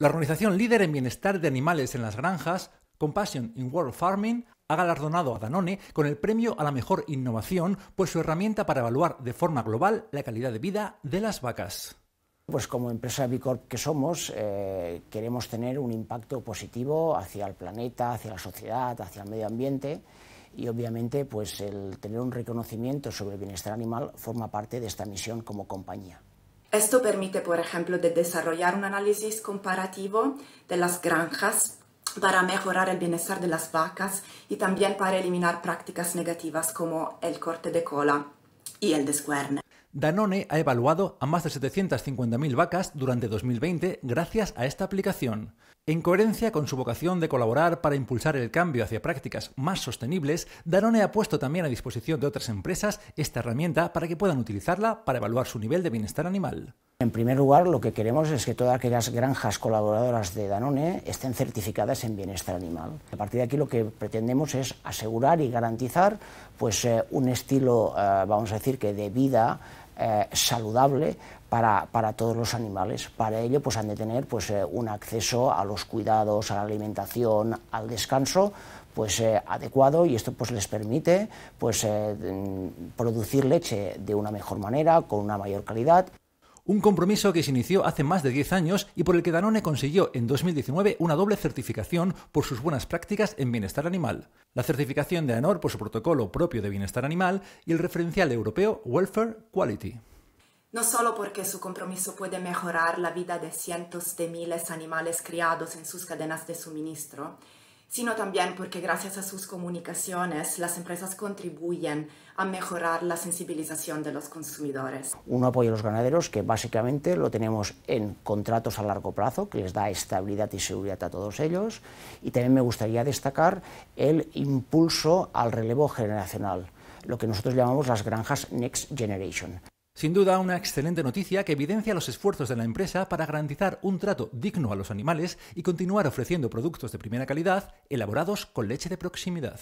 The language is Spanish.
La organización líder en bienestar de animales en las granjas, Compassion in World Farming, ha galardonado a Danone con el premio a la mejor innovación, pues su herramienta para evaluar de forma global la calidad de vida de las vacas. Pues como empresa Bicorp que somos, eh, queremos tener un impacto positivo hacia el planeta, hacia la sociedad, hacia el medio ambiente y obviamente pues el tener un reconocimiento sobre el bienestar animal forma parte de esta misión como compañía. Esto permite, por ejemplo, desarrollar un análisis comparativo de las granjas para mejorar el bienestar de las vacas y también para eliminar prácticas negativas como el corte de cola y el descuerno. Danone ha evaluado a más de 750.000 vacas durante 2020 gracias a esta aplicación. En coherencia con su vocación de colaborar para impulsar el cambio hacia prácticas más sostenibles, Danone ha puesto también a disposición de otras empresas esta herramienta para que puedan utilizarla para evaluar su nivel de bienestar animal. En primer lugar, lo que queremos es que todas aquellas granjas colaboradoras de Danone estén certificadas en bienestar animal. A partir de aquí lo que pretendemos es asegurar y garantizar pues, eh, un estilo, eh, vamos a decir, que de vida eh, saludable para, todos los animales. Para ello pues, han de tener pues, eh, un acceso a los cuidados, a la alimentación, al descanso pues, eh, adecuado y esto pues, les permite pues, mm, producir leche de una mejor manera, con una mayor calidad un compromiso que se inició hace más de 10 años y por el que Danone consiguió en 2019 una doble certificación por sus buenas prácticas en bienestar animal. La certificación de ANOR por su protocolo propio de bienestar animal y el referencial europeo Welfare Quality. No solo porque su compromiso puede mejorar la vida de cientos de miles de animales criados en sus cadenas de suministro, sino también porque gracias a sus comunicaciones las empresas contribuyen a mejorar la sensibilización de los consumidores. Un apoyo a los ganaderos que básicamente lo tenemos en contratos a largo plazo, que les da estabilidad y seguridad a todos ellos, y también me gustaría destacar el impulso al relevo generacional, lo que nosotros llamamos las granjas Next Generation. Sin duda, una excelente noticia que evidencia los esfuerzos de la empresa para garantizar un trato digno a los animales y continuar ofreciendo productos de primera calidad elaborados con leche de proximidad.